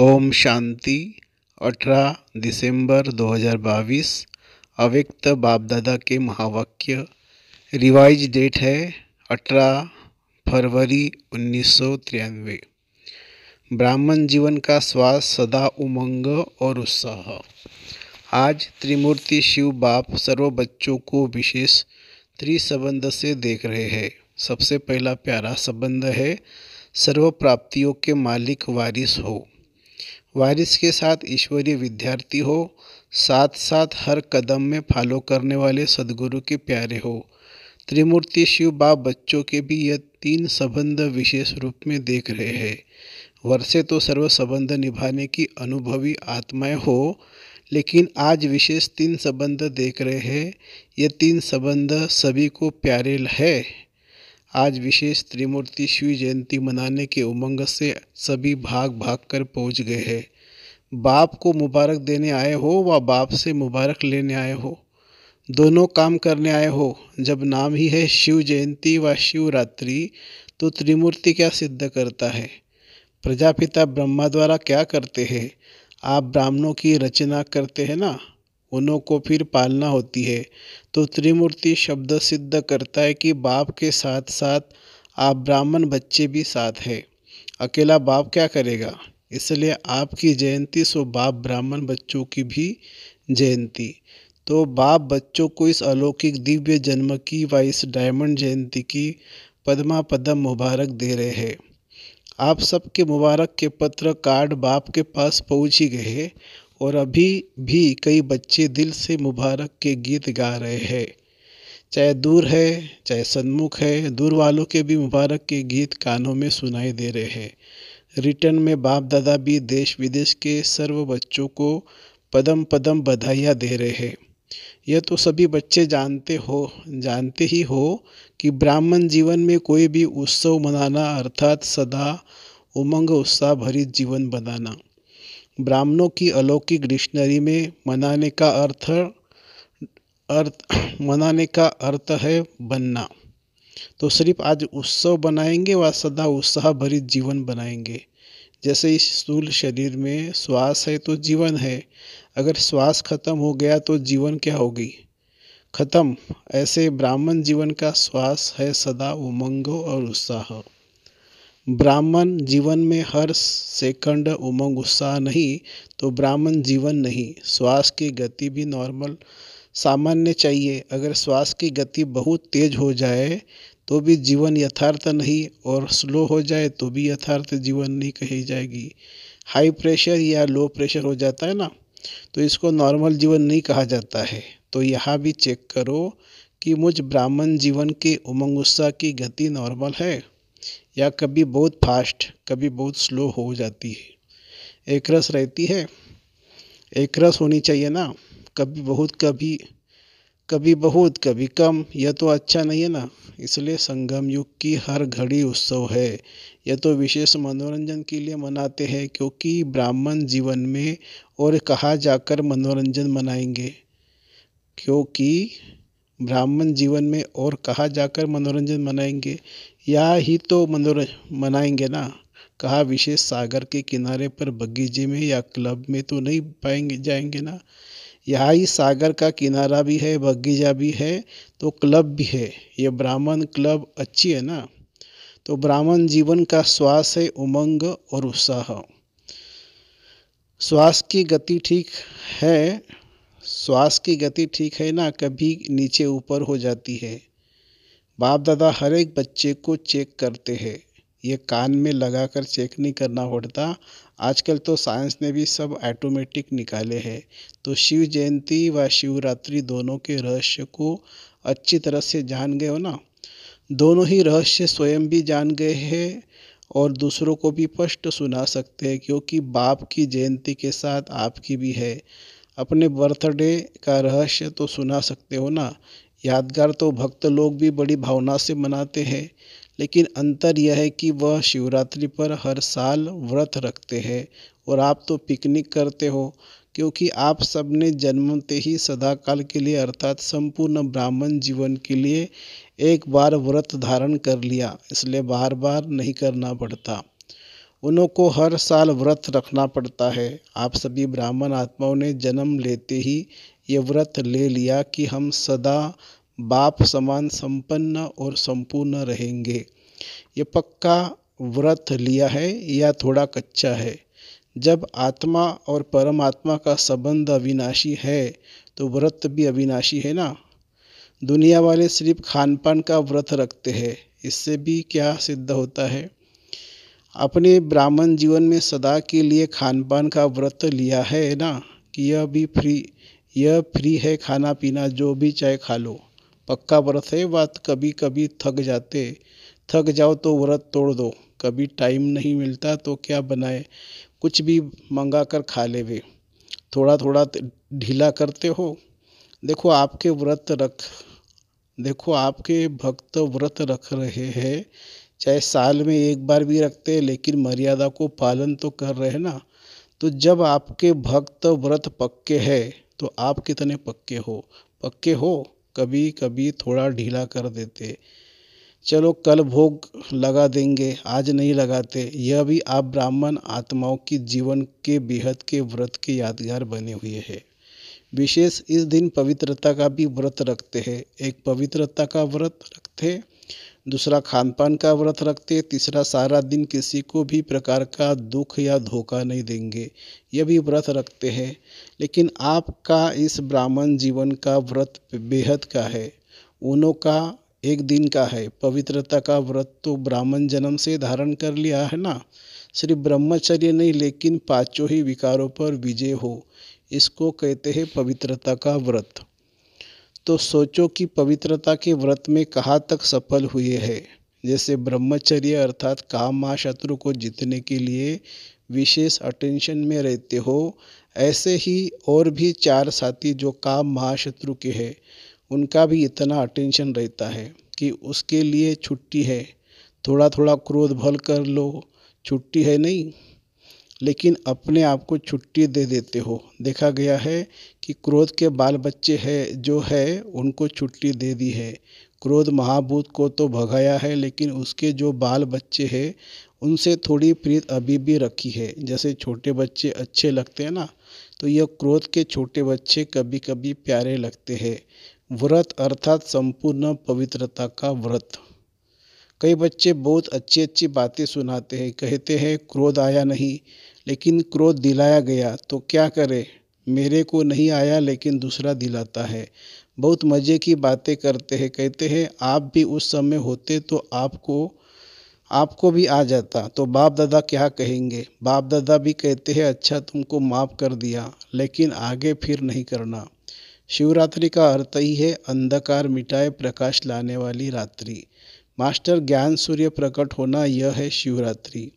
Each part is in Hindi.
ओम शांति 18 दिसंबर 2022 अव्यक्त बापदादा के महावाक्य रिवाइज डेट है 18 फरवरी उन्नीस ब्राह्मण जीवन का स्वास सदा उमंग और उत्साह आज त्रिमूर्ति शिव बाप सर्व बच्चों को विशेष त्रिसबंध से देख रहे हैं सबसे पहला प्यारा संबंध है सर्व प्राप्तियों के मालिक वारिस हो वारिस के साथ ईश्वरीय विद्यार्थी हो साथ साथ हर कदम में फॉलो करने वाले सदगुरु के प्यारे हो त्रिमूर्ति शिव बा बच्चों के भी यह तीन संबंध विशेष रूप में देख रहे हैं वर्षे तो सर्व संबंध निभाने की अनुभवी आत्माएं हो लेकिन आज विशेष तीन संबंध देख रहे हैं ये तीन संबंध सभी को प्यारे है आज विशेष त्रिमूर्ति शिव जयंती मनाने के उमंग से सभी भाग भाग कर पहुँच गए हैं बाप को मुबारक देने आए हो व बाप से मुबारक लेने आए हो दोनों काम करने आए हो जब नाम ही है शिव जयंती व शिवरात्रि तो त्रिमूर्ति क्या सिद्ध करता है प्रजापिता ब्रह्मा द्वारा क्या करते हैं आप ब्राह्मणों की रचना करते हैं ना उन्हों को फिर पालना होती है तो त्रिमूर्ति शब्द सिद्ध करता है कि बाप के साथ साथ आप ब्राह्मण बच्चे भी साथ है अकेला बाप क्या करेगा इसलिए आपकी जयंती सो बाप ब्राह्मण बच्चों की भी जयंती तो बाप बच्चों को इस अलौकिक दिव्य जन्म की व इस डायमंड जयंती की पदमा पदम मुबारक दे रहे हैं आप सबके मुबारक के पत्र कार्ड बाप के पास पहुँच ही गए और अभी भी कई बच्चे दिल से मुबारक के गीत गा रहे हैं चाहे दूर है चाहे सन्मुख है दूर वालों के भी मुबारक के गीत कानों में सुनाई दे रहे हैं रिटर्न में बाप दादा भी देश विदेश के सर्व बच्चों को पदम पदम बधाइयाँ दे रहे हैं यह तो सभी बच्चे जानते हो जानते ही हो कि ब्राह्मण जीवन में कोई भी उत्सव मनाना अर्थात सदा उमंग उत्साह भरित जीवन बनाना ब्राह्मणों की अलौकिक डिक्शनरी में मनाने का अर्थ अर्थ मनाने का अर्थ है बनना तो सिर्फ आज उत्सव बनाएंगे व सदा उत्साह भरित जीवन बनाएंगे जैसे इस स्थूल शरीर में श्वास है तो जीवन है अगर श्वास खत्म हो गया तो जीवन क्या होगी खत्म ऐसे ब्राह्मण जीवन का श्वास है सदा उमंग और उत्साह ब्राह्मण जीवन में हर सेकंड उमंग उत्साह नहीं तो ब्राह्मण जीवन नहीं श्वास की गति भी नॉर्मल सामान्य चाहिए अगर श्वास की गति बहुत तेज हो जाए तो भी जीवन यथार्थ नहीं और स्लो हो जाए तो भी यथार्थ जीवन नहीं कही जाएगी हाई प्रेशर या लो प्रेशर हो जाता है ना तो इसको नॉर्मल जीवन नहीं कहा जाता है तो यहाँ भी चेक करो कि मुझ ब्राह्मण जीवन के उमंग उत्साह की गति नॉर्मल है या कभी बहुत फास्ट कभी बहुत स्लो हो जाती है एक रस रहती है एक रस होनी चाहिए ना कभी बहुत कभी कभी बहुत कभी कम यह तो अच्छा नहीं है ना इसलिए संगम युग की हर घड़ी उत्सव है यह तो विशेष मनोरंजन के लिए मनाते हैं क्योंकि ब्राह्मण जीवन में और कहा जाकर मनोरंजन मनाएंगे क्योंकि ब्राह्मण जीवन में और कहा जाकर मनोरंजन मनाएंगे यह ही तो मनोरंज मनाएंगे ना कहा विशेष सागर के किनारे पर बगीचे में या क्लब में तो नहीं पाएंगे जाएंगे ना यहाँ ही सागर का किनारा भी है बगीचा भी है तो क्लब भी है ये ब्राह्मण क्लब अच्छी है ना तो ब्राह्मण जीवन का श्वास है उमंग और उत्साह श्वास की गति ठीक है श्वास की गति ठीक है ना कभी नीचे ऊपर हो जाती है बाप दादा हर एक बच्चे को चेक करते हैं ये कान में लगा कर चेक नहीं करना पड़ता आजकल तो साइंस ने भी सब ऑटोमेटिक निकाले हैं तो शिव जयंती व शिवरात्रि दोनों के रहस्य को अच्छी तरह से जान गए हो ना दोनों ही रहस्य स्वयं भी जान गए हैं और दूसरों को भी स्पष्ट सुना सकते हैं क्योंकि बाप की जयंती के साथ आपकी भी है अपने बर्थडे का रहस्य तो सुना सकते हो ना यादगार तो भक्त लोग भी बड़ी भावना से मनाते हैं लेकिन अंतर यह है कि वह शिवरात्रि पर हर साल व्रत रखते हैं और आप तो पिकनिक करते हो क्योंकि आप सबने जन्मते ही सदाकाल के लिए अर्थात संपूर्ण ब्राह्मण जीवन के लिए एक बार व्रत धारण कर लिया इसलिए बार बार नहीं करना पड़ता उन्हों को हर साल व्रत रखना पड़ता है आप सभी ब्राह्मण आत्माओं ने जन्म लेते ही ये व्रत ले लिया कि हम सदा बाप समान संपन्न और संपूर्ण रहेंगे ये पक्का व्रत लिया है या थोड़ा कच्चा है जब आत्मा और परमात्मा का संबंध अविनाशी है तो व्रत भी अविनाशी है ना दुनिया वाले सिर्फ खान पान का व्रत रखते हैं इससे भी क्या सिद्ध होता है अपने ब्राह्मण जीवन में सदा के लिए खान पान का व्रत लिया है ना कि यह भी फ्री यह फ्री है खाना पीना जो भी चाहे खा लो पक्का व्रत है बात कभी कभी थक जाते थक जाओ तो व्रत तोड़ दो कभी टाइम नहीं मिलता तो क्या बनाए कुछ भी मंगा कर खा ले वे थोड़ा थोड़ा ढीला करते हो देखो आपके व्रत रख देखो आपके भक्त व्रत रख रहे हैं चाहे साल में एक बार भी रखते हैं लेकिन मर्यादा को पालन तो कर रहे हैं ना तो जब आपके भक्त व्रत पक्के हैं तो आप कितने पक्के हो पक्के हो कभी कभी थोड़ा ढीला कर देते चलो कल भोग लगा देंगे आज नहीं लगाते यह भी आप ब्राह्मण आत्माओं की जीवन के बेहद के व्रत के यादगार बने हुए है विशेष इस दिन पवित्रता का भी व्रत रखते हैं एक पवित्रता का व्रत रखते हैं दूसरा खान पान का व्रत रखते तीसरा सारा दिन किसी को भी प्रकार का दुख या धोखा नहीं देंगे यह भी व्रत रखते हैं लेकिन आपका इस ब्राह्मण जीवन का व्रत बेहद का है उनों का एक दिन का है पवित्रता का व्रत तो ब्राह्मण जन्म से धारण कर लिया है ना सिर्फ ब्रह्मचर्य नहीं लेकिन पाँचों ही विकारों पर विजय हो इसको कहते हैं पवित्रता का व्रत तो सोचो कि पवित्रता के व्रत में कहाँ तक सफल हुए हैं जैसे ब्रह्मचर्य अर्थात काम महाशत्रु को जीतने के लिए विशेष अटेंशन में रहते हो ऐसे ही और भी चार साथी जो काम महाशत्रु के हैं उनका भी इतना अटेंशन रहता है कि उसके लिए छुट्टी है थोड़ा थोड़ा क्रोध भल कर लो छुट्टी है नहीं लेकिन अपने आप को छुट्टी दे देते हो देखा गया है कि क्रोध के बाल बच्चे हैं जो है उनको छुट्टी दे दी है क्रोध महाभूत को तो भगाया है लेकिन उसके जो बाल बच्चे हैं उनसे थोड़ी प्रीत अभी भी रखी है जैसे छोटे बच्चे अच्छे लगते हैं ना तो यह क्रोध के छोटे बच्चे कभी कभी प्यारे लगते हैं व्रत अर्थात संपूर्ण पवित्रता का व्रत कई बच्चे बहुत अच्छी अच्छी बातें सुनाते हैं कहते हैं क्रोध आया नहीं लेकिन क्रोध दिलाया गया तो क्या करे मेरे को नहीं आया लेकिन दूसरा दिलाता है बहुत मज़े की बातें करते हैं कहते हैं आप भी उस समय होते तो आपको आपको भी आ जाता तो बाप दादा क्या कहेंगे बाप दादा भी कहते हैं अच्छा तुमको माफ़ कर दिया लेकिन आगे फिर नहीं करना शिवरात्रि का अर्थ ही है अंधकार मिटाए प्रकाश लाने वाली रात्रि मास्टर ज्ञान सूर्य प्रकट होना यह है शिवरात्रि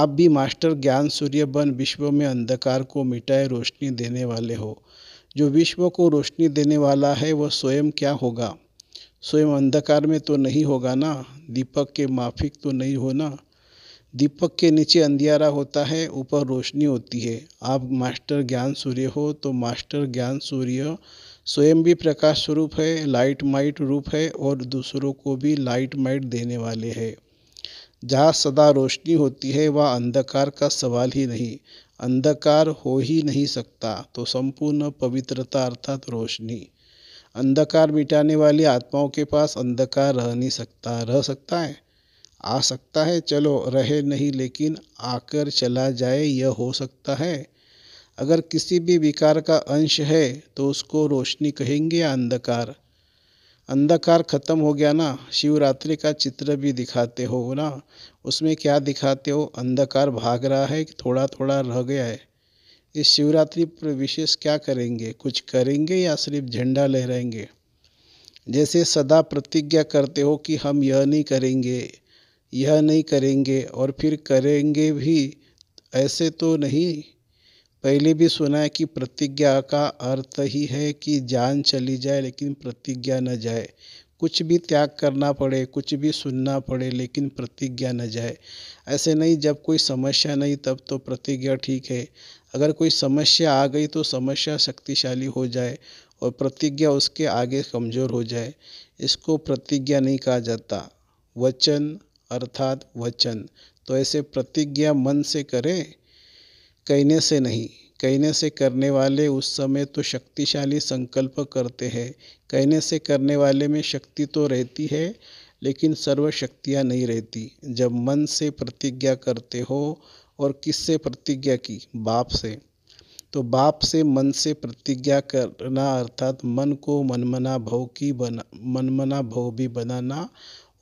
आप भी मास्टर ज्ञान सूर्य बन विश्व में अंधकार को मिटाए रोशनी देने वाले हो जो विश्व को रोशनी देने वाला है वह स्वयं क्या होगा स्वयं अंधकार में तो नहीं होगा ना दीपक के माफिक तो नहीं हो ना दीपक के नीचे अंधियारा होता है ऊपर रोशनी होती है आप मास्टर ज्ञान सूर्य हो तो मास्टर ज्ञान सूर्य स्वयं भी प्रकाश स्वरूप है लाइट माइट रूप है और दूसरों को भी लाइट माइट देने वाले हैं जहाँ सदा रोशनी होती है वह अंधकार का सवाल ही नहीं अंधकार हो ही नहीं सकता तो संपूर्ण पवित्रता अर्थात रोशनी अंधकार मिटाने वाली आत्माओं के पास अंधकार रह नहीं सकता रह सकता है आ सकता है चलो रहे नहीं लेकिन आकर चला जाए यह हो सकता है अगर किसी भी विकार का अंश है तो उसको रोशनी कहेंगे या अंधकार अंधकार ख़त्म हो गया ना शिवरात्रि का चित्र भी दिखाते हो ना उसमें क्या दिखाते हो अंधकार भाग रहा है कि थोड़ा थोड़ा रह गया है इस शिवरात्रि पर विशेष क्या करेंगे कुछ करेंगे या सिर्फ झंडा लहराएंगे जैसे सदा प्रतिज्ञा करते हो कि हम यह नहीं करेंगे यह नहीं करेंगे और फिर करेंगे भी ऐसे तो नहीं पहले भी सुना है कि प्रतिज्ञा का अर्थ ही है कि जान चली जाए लेकिन प्रतिज्ञा न जाए कुछ भी त्याग करना पड़े कुछ भी सुनना पड़े लेकिन प्रतिज्ञा न जाए ऐसे नहीं जब कोई समस्या नहीं तब तो प्रतिज्ञा ठीक है अगर कोई समस्या आ गई तो समस्या शक्तिशाली हो जाए और प्रतिज्ञा उसके आगे कमज़ोर हो जाए इसको प्रतिज्ञा नहीं कहा जाता वचन अर्थात वचन तो ऐसे प्रतिज्ञा मन से करें कहने से नहीं कहने से करने वाले उस समय तो शक्तिशाली संकल्प करते हैं कहने से करने वाले में शक्ति तो रहती है लेकिन सर्वशक्तियाँ नहीं रहती जब मन से प्रतिज्ञा करते हो और किससे प्रतिज्ञा की बाप से तो बाप से मन से प्रतिज्ञा करना अर्थात मन को मनमना भव की बना मनमना भव भी बनाना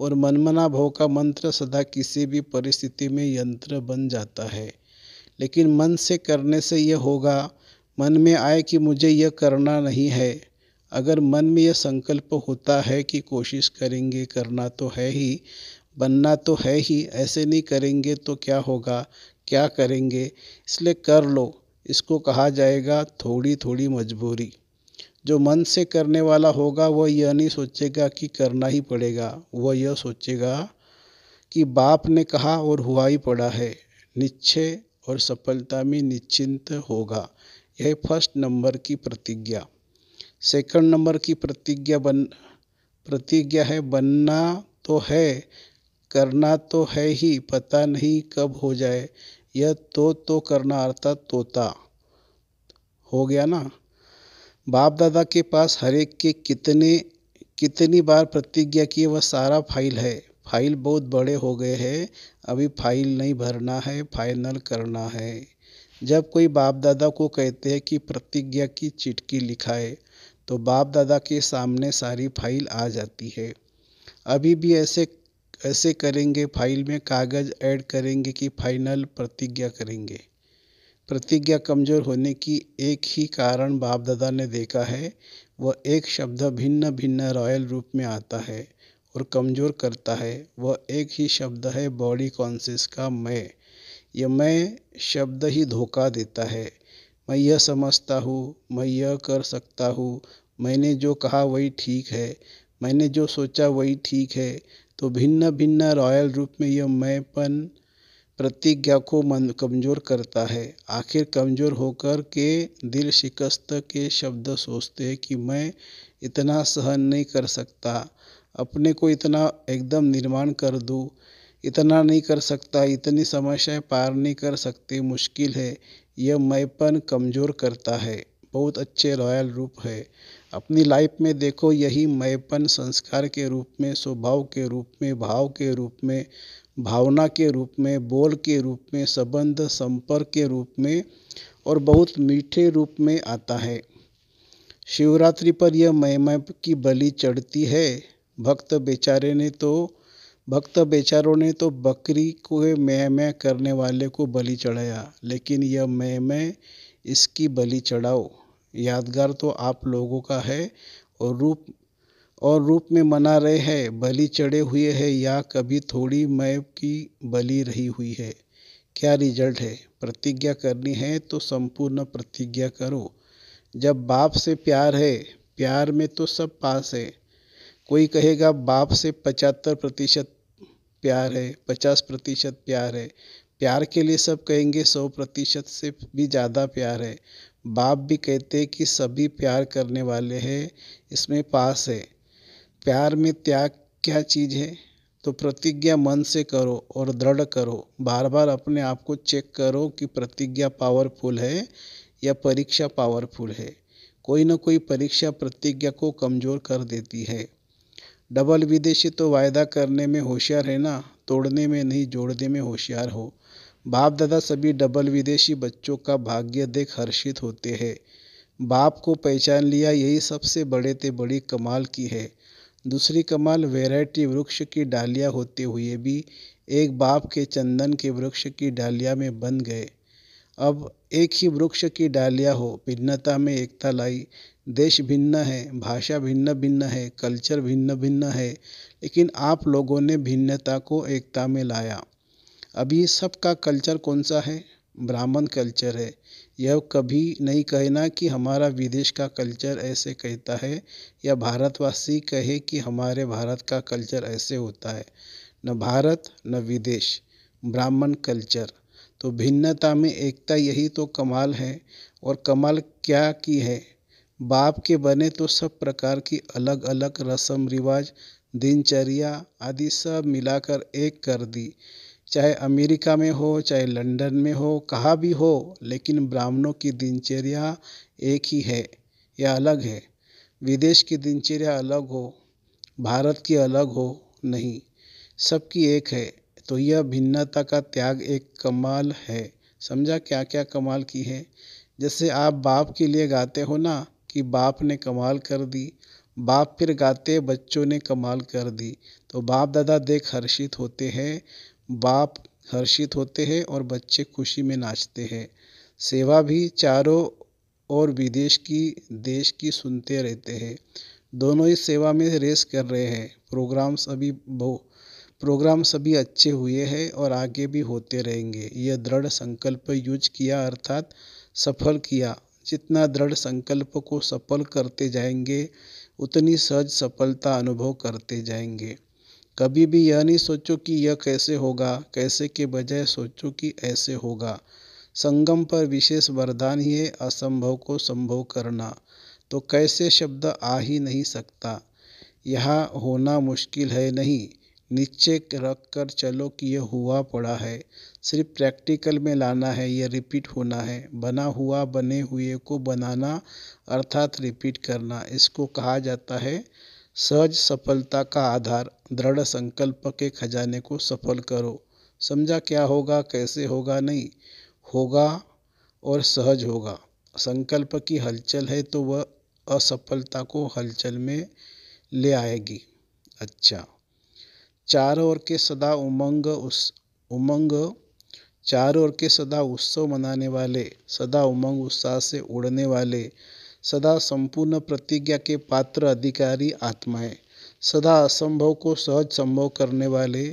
और मनमना भव का मंत्र सदा किसी भी परिस्थिति में यंत्र बन जाता है लेकिन मन से करने से यह होगा मन में आए कि मुझे यह करना नहीं है अगर मन में यह संकल्प होता है कि कोशिश करेंगे करना तो है ही बनना तो है ही ऐसे नहीं करेंगे तो क्या होगा क्या करेंगे इसलिए कर लो इसको कहा जाएगा थोड़ी थोड़ी मजबूरी जो मन से करने वाला होगा वह यह नहीं सोचेगा कि करना ही पड़ेगा वह यह सोचेगा कि बाप ने कहा और हुआ ही पड़ा है निश्चय और सफलता में निश्चिंत होगा यह फर्स्ट नंबर की प्रतिज्ञा सेकंड नंबर की प्रतिज्ञा बन प्रतिज्ञा है बनना तो है करना तो है ही पता नहीं कब हो जाए यह तो तो करना अर्थात तोता हो गया ना बाप दादा के पास हरेक के कितने कितनी बार प्रतिज्ञा की वह सारा फाइल है फाइल बहुत बड़े हो गए हैं अभी फाइल नहीं भरना है फाइनल करना है जब कोई बाप दादा को कहते हैं कि प्रतिज्ञा की चिटकी लिखाए तो बाप दादा के सामने सारी फाइल आ जाती है अभी भी ऐसे ऐसे करेंगे फाइल में कागज़ ऐड करेंगे कि फाइनल प्रतिज्ञा करेंगे प्रतिज्ञा कमज़ोर होने की एक ही कारण बाप दादा ने देखा है वह एक शब्द भिन्न भिन्न रॉयल रूप में आता है और कमज़ोर करता है वह एक ही शब्द है बॉडी कॉन्सियस का मैं यह मैं शब्द ही धोखा देता है मैं यह समझता हूँ मैं यह कर सकता हूँ मैंने जो कहा वही ठीक है मैंने जो सोचा वही ठीक है तो भिन्न भिन्न रॉयल रूप में यह मैंपन प्रतिज्ञा को मन कमज़ोर करता है आखिर कमज़ोर होकर के दिल शिकस्त के शब्द सोचते हैं कि मैं इतना सहन नहीं कर सकता अपने को इतना एकदम निर्माण कर दूँ इतना नहीं कर सकता इतनी समस्याएं पार नहीं कर सकती मुश्किल है यह मैपन कमज़ोर करता है बहुत अच्छे रॉयल रूप है अपनी लाइफ में देखो यही मैपन संस्कार के रूप में स्वभाव के रूप में भाव के रूप में भावना के रूप में बोल के रूप में संबंध संपर्क के रूप में और बहुत मीठे रूप में आता है शिवरात्रि पर यह मैमैप की बलि चढ़ती है भक्त बेचारे ने तो भक्त बेचारों ने तो बकरी को मैं मैं करने वाले को बलि चढ़ाया लेकिन यह मैं मैं इसकी बलि चढ़ाओ यादगार तो आप लोगों का है और रूप और रूप में मना रहे हैं बलि चढ़े हुए है या कभी थोड़ी मैं की बलि रही हुई है क्या रिजल्ट है प्रतिज्ञा करनी है तो संपूर्ण प्रतिज्ञा करो जब बाप से प्यार है प्यार में तो सब पास है कोई कहेगा बाप से पचहत्तर प्रतिशत प्यार है पचास प्रतिशत प्यार है प्यार के लिए सब कहेंगे सौ प्रतिशत से भी ज़्यादा प्यार है बाप भी कहते हैं कि सभी प्यार करने वाले हैं इसमें पास है प्यार में त्याग क्या चीज़ है तो प्रतिज्ञा मन से करो और दृढ़ करो बार बार अपने आप को चेक करो कि प्रतिज्ञा पावरफुल है या परीक्षा पावरफुल है कोई ना कोई परीक्षा प्रतिज्ञा को कमज़ोर कर देती है डबल विदेशी तो वायदा करने में होशियार है ना तोड़ने में नहीं जोड़ने में होशियार हो बाप दादा सभी डबल विदेशी बच्चों का भाग्य देख हर्षित होते हैं बाप को पहचान लिया यही सबसे बड़े ते बड़ी कमाल की है दूसरी कमाल वैरायटी वृक्ष की डालियाँ होते हुए भी एक बाप के चंदन के वृक्ष की डालियाँ में बन गए अब एक ही वृक्ष की डालिया हो भिन्नता में एकता लाई देश भिन्न है भाषा भिन्न भिन्न है कल्चर भिन्न भिन्न है लेकिन आप लोगों ने भिन्नता को एकता में लाया अभी सबका कल्चर कौन सा है ब्राह्मण कल्चर है यह कभी नहीं कहना कि हमारा विदेश का कल्चर ऐसे कहता है या भारतवासी कहे कि हमारे भारत का कल्चर ऐसे होता है न भारत न विदेश ब्राह्मण कल्चर तो भिन्नता में एकता यही तो कमाल है और कमाल क्या की है बाप के बने तो सब प्रकार की अलग अलग रस्म रिवाज दिनचर्या आदि सब मिलाकर एक कर दी चाहे अमेरिका में हो चाहे लंदन में हो कहाँ भी हो लेकिन ब्राह्मणों की दिनचर्या एक ही है या अलग है विदेश की दिनचर्या अलग हो भारत की अलग हो नहीं सबकी एक है तो यह भिन्नता का त्याग एक कमाल है समझा क्या क्या कमाल की है जैसे आप बाप के लिए गाते हो ना कि बाप ने कमाल कर दी बाप फिर गाते बच्चों ने कमाल कर दी तो बाप दादा देख हर्षित होते हैं बाप हर्षित होते हैं और बच्चे खुशी में नाचते हैं सेवा भी चारों और विदेश की देश की सुनते रहते हैं दोनों ही सेवा में रेस कर रहे हैं प्रोग्राम्स अभी बहु प्रोग्राम सभी अच्छे हुए हैं और आगे भी होते रहेंगे यह दृढ़ संकल्प यूज किया अर्थात सफल किया जितना दृढ़ संकल्प को सफल करते जाएंगे उतनी सहज सफलता अनुभव करते जाएंगे कभी भी यह नहीं सोचो कि यह कैसे होगा कैसे के बजाय सोचो कि ऐसे होगा संगम पर विशेष वरदान ही है असंभव को संभव करना तो कैसे शब्द आ ही नहीं सकता यह होना मुश्किल है नहीं नीचे रख कर चलो कि यह हुआ पड़ा है सिर्फ प्रैक्टिकल में लाना है यह रिपीट होना है बना हुआ बने हुए को बनाना अर्थात रिपीट करना इसको कहा जाता है सहज सफलता का आधार दृढ़ संकल्प के खजाने को सफल करो समझा क्या होगा कैसे होगा नहीं होगा और सहज होगा संकल्प की हलचल है तो वह असफलता को हलचल में ले आएगी अच्छा चार ओर के सदा उमंग उस उमंग चार ओर के सदा उत्सव मनाने वाले सदा उमंग उत्साह से उड़ने वाले सदा संपूर्ण प्रतिज्ञा के पात्र अधिकारी आत्माएं सदा असंभव को सहज संभव करने वाले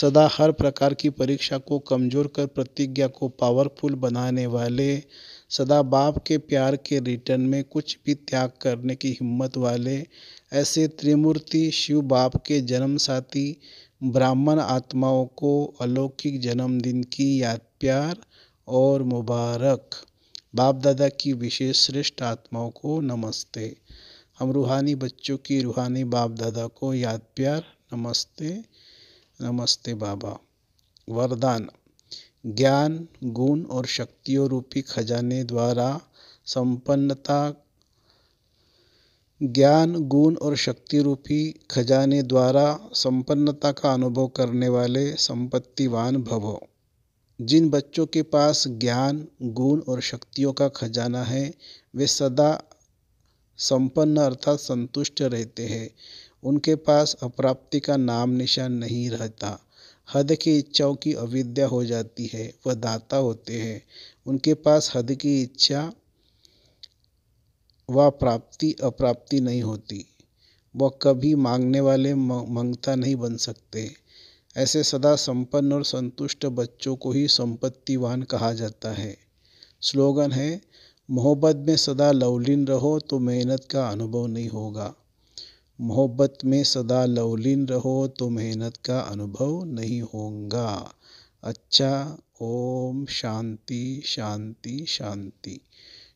सदा हर प्रकार की परीक्षा को कमज़ोर कर प्रतिज्ञा को पावरफुल बनाने वाले सदा बाप के प्यार के रिटर्न में कुछ भी त्याग करने की हिम्मत वाले ऐसे त्रिमूर्ति शिव बाप के जन्म साथी ब्राह्मण आत्माओं को अलौकिक जन्मदिन की याद प्यार और मुबारक बाप दादा की विशेष श्रेष्ठ आत्माओं को नमस्ते हम रूहानी बच्चों की रूहानी बाप दादा को याद प्यार नमस्ते नमस्ते बाबा वरदान ज्ञान गुण और शक्तियों रूपी खजाने द्वारा संपन्नता ज्ञान गुण और शक्ति रूपी खजाने द्वारा संपन्नता का अनुभव करने वाले संपत्तिवान भवो जिन बच्चों के पास ज्ञान गुण और शक्तियों का खजाना है वे सदा संपन्न अर्थात संतुष्ट रहते हैं उनके पास अप्राप्ति का नाम निशान नहीं रहता हद की इच्छाओं की अविद्या हो जाती है वह दाता होते हैं उनके पास हद की इच्छा वह प्राप्ति अप्राप्ति नहीं होती वह कभी मांगने वाले मंगता नहीं बन सकते ऐसे सदा संपन्न और संतुष्ट बच्चों को ही संपत्तिवान कहा जाता है स्लोगन है मोहब्बत में सदा लवलीन रहो तो मेहनत का अनुभव नहीं होगा मोहब्बत में सदा लवलीन रहो तो मेहनत का अनुभव नहीं होगा अच्छा ओम शांति शांति शांति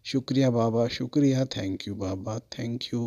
शुक्रिया बाबा शुक्रिया थैंक यू बाबा थैंक यू